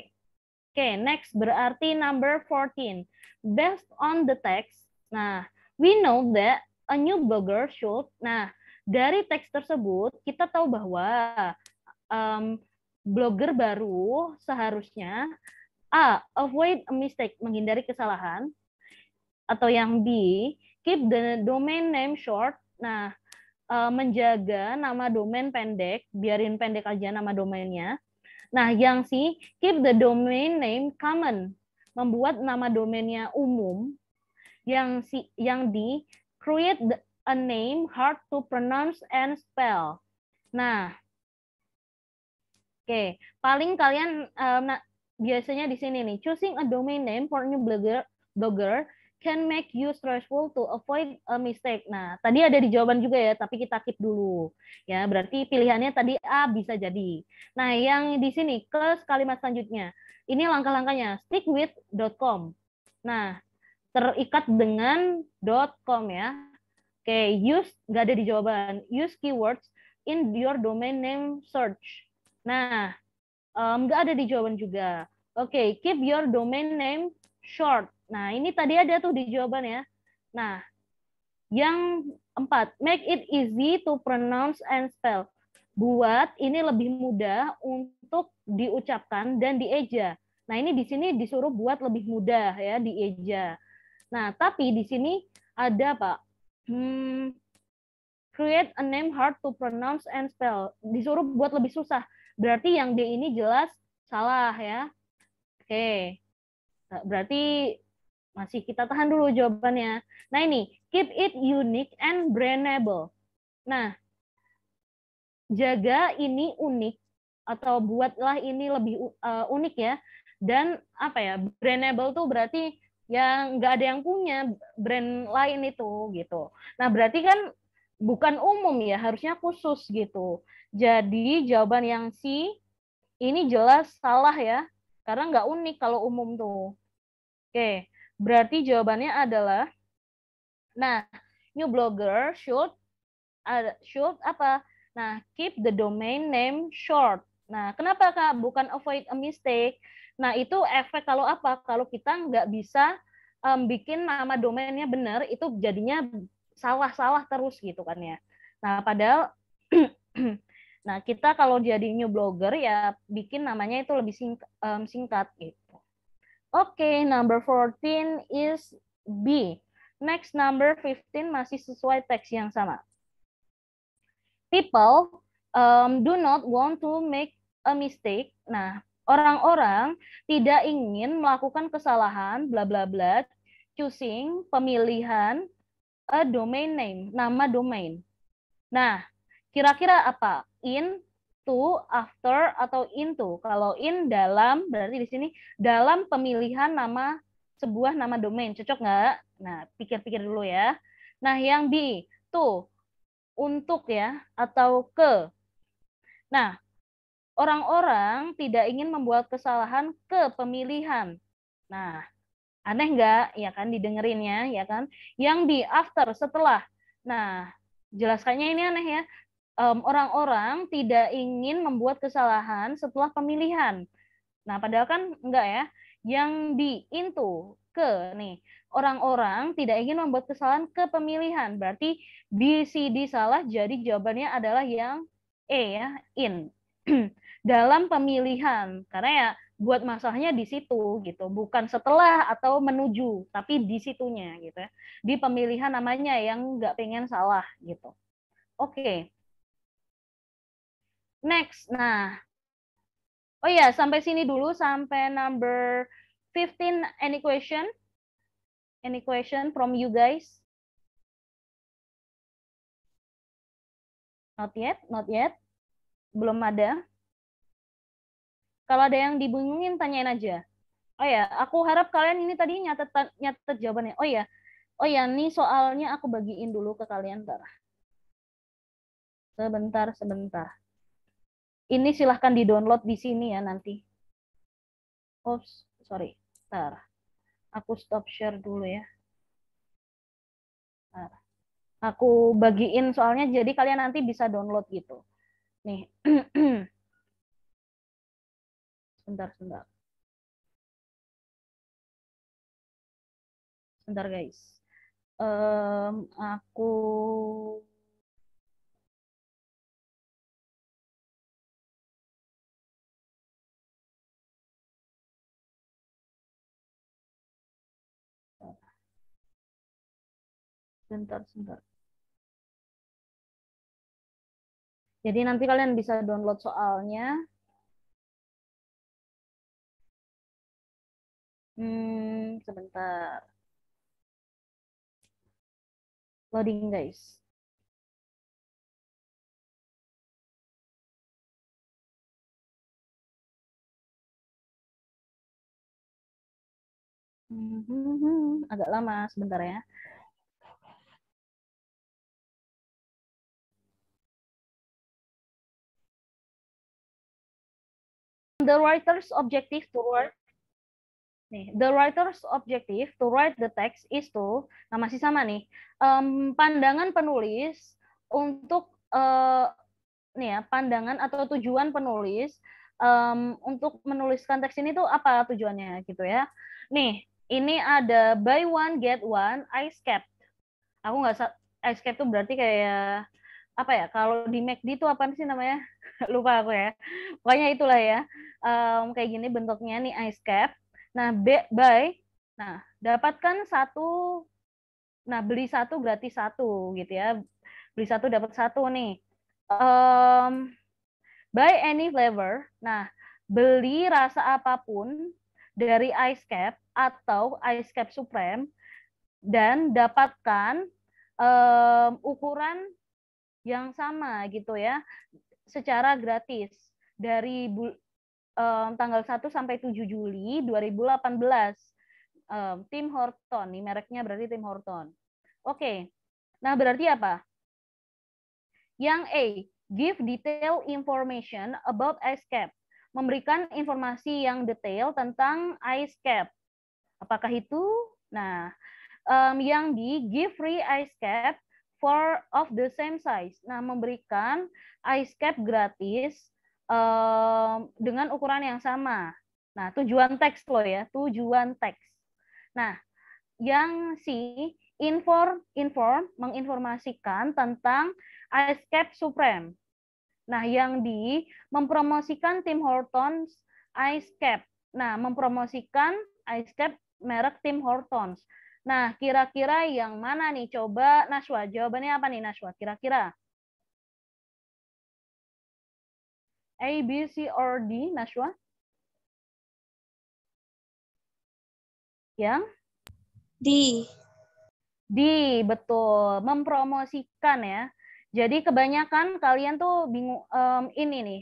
Oke, okay, next berarti number 14. Based on the text. Nah, we know that a new blogger should. Nah, dari teks tersebut kita tahu bahwa um, blogger baru seharusnya A. Avoid a mistake, menghindari kesalahan atau yang B, keep the domain name short. Nah, e, menjaga nama domain pendek, biarin pendek aja nama domainnya. Nah, yang C, keep the domain name common, membuat nama domainnya umum. Yang C, yang D, create a name hard to pronounce and spell. Nah, oke, okay. paling kalian um, biasanya di sini nih, choosing a domain name for new blogger blogger can make you stressful to avoid a mistake. Nah, tadi ada di jawaban juga ya, tapi kita keep dulu. Ya, berarti pilihannya tadi A bisa jadi. Nah, yang di sini ke kalimat selanjutnya. Ini langkah-langkahnya, stick with .com. Nah, terikat dengan .com ya. Oke, okay, use nggak ada di jawaban. Use keywords in your domain name search. Nah, nggak um, ada di jawaban juga. Oke, okay, keep your domain name short. Nah, ini tadi ada tuh di jawaban ya. Nah, yang empat, make it easy to pronounce and spell. Buat ini lebih mudah untuk diucapkan dan dieja. Nah, ini di sini disuruh buat lebih mudah ya dieja. Nah, tapi di sini ada apa Hmm, create a name hard to pronounce and spell. Disuruh buat lebih susah. Berarti yang D ini jelas salah ya. Oke. Berarti masih kita tahan dulu jawabannya. Nah ini, keep it unique and brandable. Nah, jaga ini unik atau buatlah ini lebih uh, unik ya. Dan apa ya, brandable tuh berarti yang nggak ada yang punya brand lain itu gitu. Nah berarti kan bukan umum ya, harusnya khusus gitu. Jadi jawaban yang C ini jelas salah ya, karena nggak unik kalau umum tuh. Oke, Berarti jawabannya adalah nah, new blogger should uh, should apa? Nah, keep the domain name short. Nah, kenapa Kak? Bukan avoid a mistake. Nah, itu efek kalau apa? Kalau kita nggak bisa um, bikin nama domainnya benar, itu jadinya salah-salah terus gitu kan ya. Nah, padahal nah kita kalau jadi new blogger ya bikin namanya itu lebih singkat, um, singkat gitu. Oke, okay, number 14 is B. Next number 15 masih sesuai teks yang sama. People um, do not want to make a mistake. Nah, orang-orang tidak ingin melakukan kesalahan bla bla bla choosing pemilihan a domain name, nama domain. Nah, kira-kira apa? In to, after, atau into. Kalau in dalam, berarti di sini dalam pemilihan nama sebuah nama domain. Cocok nggak? Nah, pikir-pikir dulu ya. Nah, yang B, to, untuk ya, atau ke. Nah, orang-orang tidak ingin membuat kesalahan ke pemilihan. Nah, aneh nggak? Ya kan, didengerinnya ya, ya kan? Yang B, after, setelah. Nah, jelaskannya ini aneh ya orang orang-orang tidak ingin membuat kesalahan setelah pemilihan. Nah, padahal kan enggak ya. Yang diintu ke nih, orang-orang tidak ingin membuat kesalahan ke pemilihan. Berarti B, C, D salah, jadi jawabannya adalah yang E ya, in. Dalam pemilihan. Karena ya buat masalahnya di situ gitu, bukan setelah atau menuju, tapi di situnya gitu ya. Di pemilihan namanya yang nggak pengen salah gitu. Oke, okay. Next, nah, oh iya, sampai sini dulu sampai number 15 any question? Any question from you guys? Not yet, not yet. Belum ada. Kalau ada yang dibingungin tanyain aja. Oh ya, aku harap kalian ini tadi nyatet nyatet jawabannya. Oh ya. Oh ya, nih soalnya aku bagiin dulu ke kalian ntar. Sebentar, sebentar. Ini silahkan di-download di sini ya nanti. Oops, sorry. Bentar. Aku stop share dulu ya. Bentar. Aku bagiin soalnya jadi kalian nanti bisa download gitu. Nih. sebentar, sebentar. Sebentar guys. Um, aku sebentar, sebentar. Jadi nanti kalian bisa download soalnya. Hmm, sebentar. Loading guys. Hmm, hmm, hmm, agak lama sebentar ya. The writer's objective to work Nih, the writer's objective to write the text is to, nah masih sama nih, um, pandangan penulis untuk, uh, nih ya, pandangan atau tujuan penulis um, untuk menuliskan teks ini tuh apa tujuannya gitu ya. Nih, ini ada buy one get one I skip. Aku nggak skip skip tuh berarti kayak apa ya? Kalau di McD itu apa sih namanya? lupa aku ya. Pokoknya itulah ya. Um, kayak gini bentuknya nih ice cap. Nah, buy. Nah, dapatkan satu nah beli satu gratis satu gitu ya. Beli satu dapat satu nih. Um, buy any flavor. Nah, beli rasa apapun dari ice cap atau ice cap supreme dan dapatkan um, ukuran yang sama gitu ya secara gratis dari bu, um, tanggal 1 sampai 7 Juli 2018. Um, tim Horton, nih mereknya berarti tim Horton. Oke. Okay. Nah, berarti apa? Yang A, give detail information about ice cap. Memberikan informasi yang detail tentang ice cap. Apakah itu? Nah, um, yang B, give free ice cap for of the same size. Nah, memberikan ice cap gratis um, dengan ukuran yang sama. Nah, tujuan teks lo ya, tujuan teks. Nah, yang si inform, inform menginformasikan tentang ice cap supreme. Nah, yang di mempromosikan Tim Hortons ice cap. Nah, mempromosikan ice cap merek Tim Hortons. Nah, kira-kira yang mana nih? Coba Naswa, jawabannya apa nih Naswa? Kira-kira. A, B, C, or D, Naswa? Yang? D. D, betul. Mempromosikan ya. Jadi kebanyakan kalian tuh bingung um, ini nih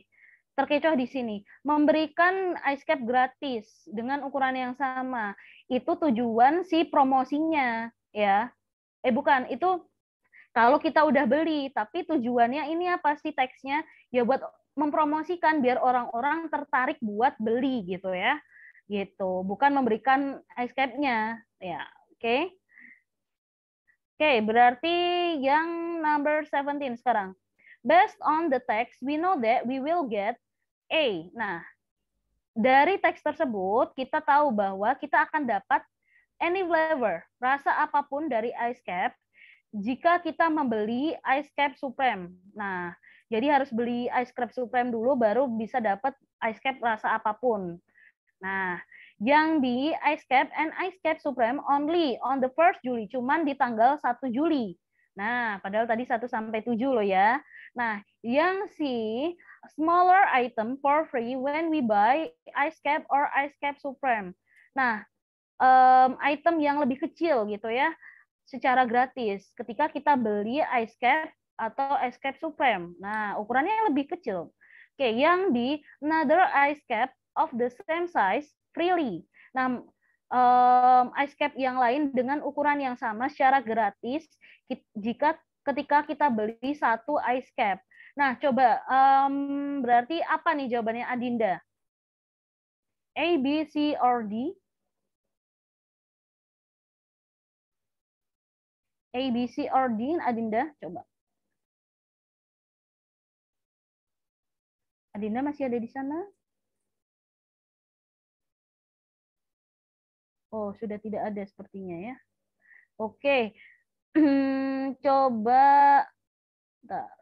terkecoh di sini memberikan ice cap gratis dengan ukuran yang sama itu tujuan si promosinya ya. Eh bukan, itu kalau kita udah beli, tapi tujuannya ini apa sih teksnya? Ya buat mempromosikan biar orang-orang tertarik buat beli gitu ya. Gitu, bukan memberikan escape-nya ya. Oke. Okay. Oke, okay, berarti yang number 17 sekarang. Based on the text, we know that we will get A. Nah, dari teks tersebut kita tahu bahwa kita akan dapat any flavor, rasa apapun dari ice cap jika kita membeli ice cap supreme. Nah, jadi harus beli ice cap supreme dulu baru bisa dapat ice cap rasa apapun. Nah, yang di ice cap and ice cap supreme only on the first Juli, cuman di tanggal 1 Juli. Nah, padahal tadi 1 sampai 7 loh ya. Nah, yang si smaller item for free when we buy ice cap or ice cap supreme. Nah, um, item yang lebih kecil gitu ya, secara gratis ketika kita beli ice cap atau ice cap supreme. Nah, ukurannya yang lebih kecil. Oke, yang di another ice cap of the same size freely. Nah, um, ice cap yang lain dengan ukuran yang sama secara gratis jika ketika kita beli satu ice cap. Nah, coba um, berarti apa nih jawabannya Adinda? A, B, C, or D? A, B, C, or D, Adinda? Coba. Adinda masih ada di sana? Oh, sudah tidak ada sepertinya ya. Oke. Coba Bentar.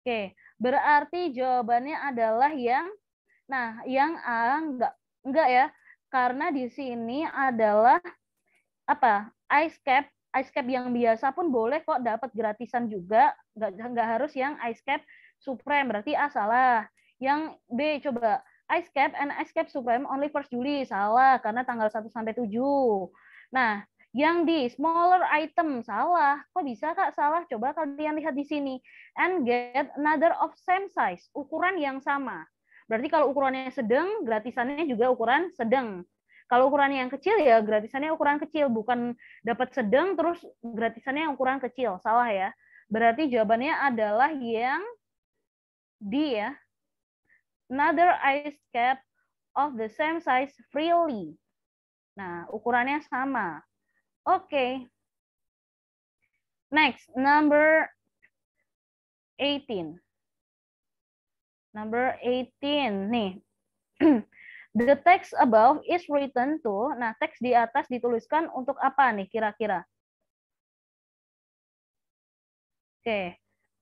Oke, berarti jawabannya adalah yang nah, yang A enggak enggak ya. Karena di sini adalah apa? Ice cap, ice cap yang biasa pun boleh kok dapat gratisan juga, enggak enggak harus yang ice cap supreme. Berarti A salah. Yang B coba ice cap and ice cap supreme only first Juli salah karena tanggal 1 sampai 7. Nah, yang di smaller item salah. Kok bisa Kak salah? Coba kalian lihat di sini. And get another of same size, ukuran yang sama. Berarti kalau ukurannya sedang, gratisannya juga ukuran sedang. Kalau ukurannya yang kecil ya gratisannya ukuran kecil, bukan dapat sedang terus gratisannya yang ukuran kecil. Salah ya. Berarti jawabannya adalah yang D ya. Another ice cap of the same size freely. Nah, ukurannya sama. Okay. Next, number 18. Number 18 nih. The text above is written to. Nah, teks di atas dituliskan untuk apa nih kira-kira? Oke, okay.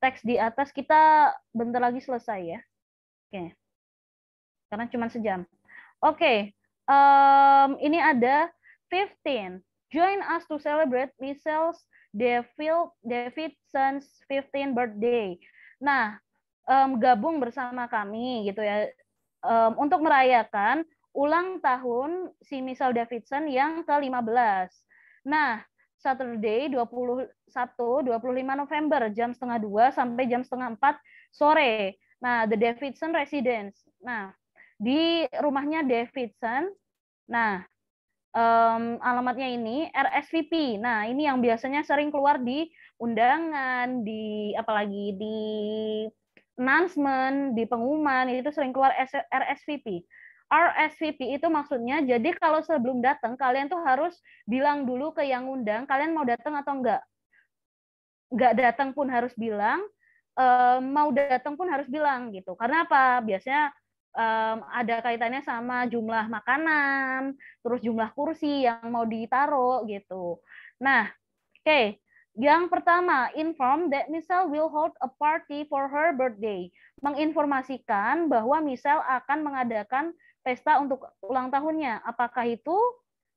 teks di atas kita bentar lagi selesai ya. Oke, okay. karena cuma sejam. Oke, okay. um, ini ada 15. Join us to celebrate Michelle Devil Davidson's 15 th birthday. Nah, um, gabung bersama kami gitu ya um, untuk merayakan ulang tahun si Michelle Davidson yang ke-15. Nah, Saturday 21 25 November jam setengah dua sampai jam setengah empat sore. Nah, The Davidson Residence. Nah, di rumahnya Davidson. Nah, um, alamatnya ini RSVP. Nah, ini yang biasanya sering keluar di undangan, di apalagi di announcement, di pengumuman, itu sering keluar RSVP. RSVP itu maksudnya jadi kalau sebelum datang kalian tuh harus bilang dulu ke yang undang kalian mau datang atau enggak. Enggak datang pun harus bilang, mau datang pun harus bilang gitu. Karena apa? Biasanya um, ada kaitannya sama jumlah makanan, terus jumlah kursi yang mau ditaruh gitu. Nah, oke. Okay. Yang pertama, inform that Michelle will hold a party for her birthday. Menginformasikan bahwa Michelle akan mengadakan pesta untuk ulang tahunnya. Apakah itu?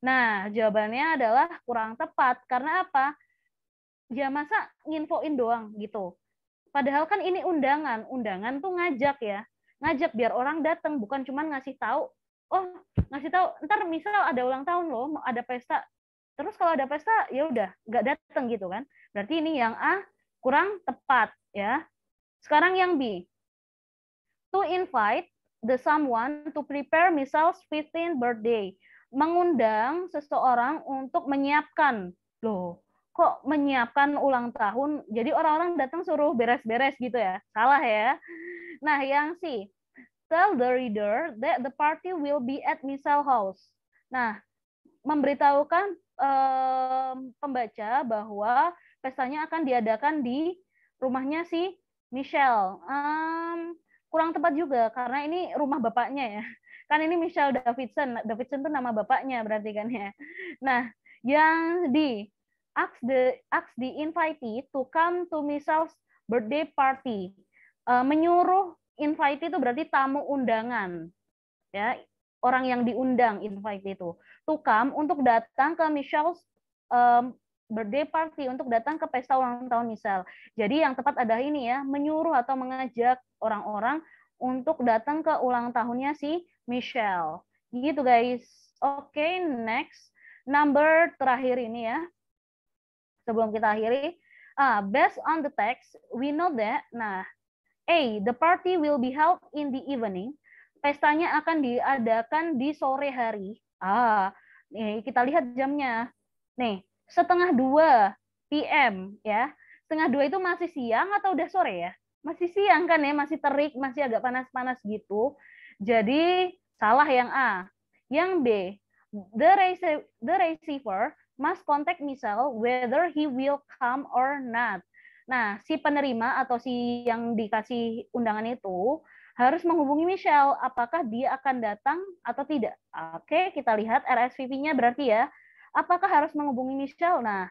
Nah, jawabannya adalah kurang tepat. Karena apa? Ya masa nginfoin doang gitu. Padahal kan ini undangan. Undangan tuh ngajak ya ngajak biar orang datang bukan cuman ngasih tahu oh ngasih tahu ntar misal ada ulang tahun loh ada pesta terus kalau ada pesta ya udah nggak datang gitu kan berarti ini yang A kurang tepat ya sekarang yang B to invite the someone to prepare misal 15 birthday mengundang seseorang untuk menyiapkan loh kok menyiapkan ulang tahun jadi orang-orang datang suruh beres-beres gitu ya salah ya Nah, yang C. Tell the reader that the party will be at Michelle House. Nah, memberitahukan um, pembaca bahwa pestanya akan diadakan di rumahnya si Michelle. Um, kurang tepat juga karena ini rumah bapaknya ya. Kan ini Michelle Davidson. Davidson itu nama bapaknya berarti kan ya. Nah, yang di ask the ask the invitee to come to Michelle's birthday party uh, menyuruh invite itu berarti tamu undangan ya orang yang diundang invite itu tukam untuk datang ke Michelle's um, birthday party untuk datang ke pesta ulang tahun michelle jadi yang tepat adalah ini ya menyuruh atau mengajak orang-orang untuk datang ke ulang tahunnya si Michelle gitu guys oke okay, next number terakhir ini ya sebelum kita akhiri ah based on the text we know that nah A. The party will be held in the evening. Pestanya akan diadakan di sore hari. Ah, nih kita lihat jamnya. Nih, setengah dua PM ya. Setengah dua itu masih siang atau udah sore ya? Masih siang kan ya, masih terik, masih agak panas-panas gitu. Jadi salah yang A. Yang B, the, rece the receiver must contact Michelle whether he will come or not. Nah, si penerima atau si yang dikasih undangan itu harus menghubungi Michelle apakah dia akan datang atau tidak. Oke, kita lihat RSVP-nya berarti ya. Apakah harus menghubungi Michelle? Nah,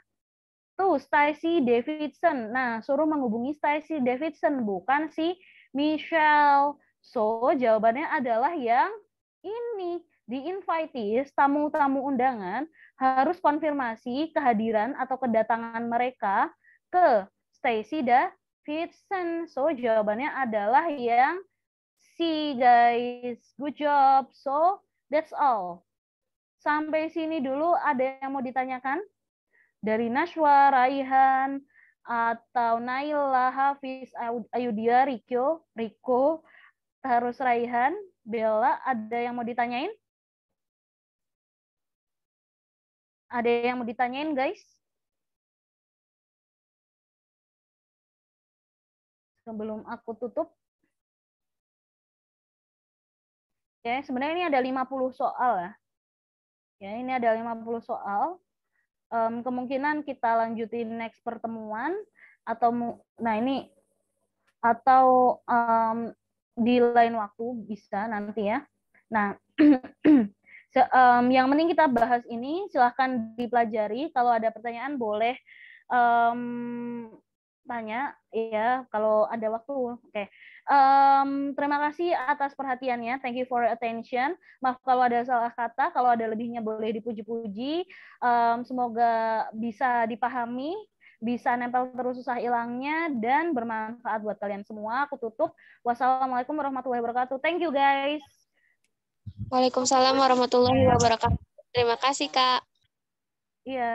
tuh Stacy Davidson. Nah, suruh menghubungi Stacy Davidson bukan si Michelle. So, jawabannya adalah yang ini di invitees, tamu-tamu undangan harus konfirmasi kehadiran atau kedatangan mereka ke Stacy Davidson. Vincent. So jawabannya adalah yang C guys. Good job. So that's all. Sampai sini dulu ada yang mau ditanyakan? Dari Nashwa, Raihan, atau Naila, Hafiz, Ayudia, Rikyo, Riko, Harus Raihan, Bella, ada yang mau ditanyain? Ada yang mau ditanyain guys? sebelum aku tutup. Oke, ya, sebenarnya ini ada 50 soal ya. Ya, ini ada 50 soal. Um, kemungkinan kita lanjutin next pertemuan atau nah ini atau um, di lain waktu bisa nanti ya. Nah, so, um, yang penting kita bahas ini silahkan dipelajari. Kalau ada pertanyaan boleh um, tanya ya kalau ada waktu oke okay. um, terima kasih atas perhatiannya thank you for attention maaf kalau ada salah kata kalau ada lebihnya boleh dipuji-puji um, semoga bisa dipahami bisa nempel terus susah hilangnya dan bermanfaat buat kalian semua aku tutup wassalamualaikum warahmatullahi wabarakatuh thank you guys Waalaikumsalam warahmatullahi wabarakatuh terima kasih kak iya yeah.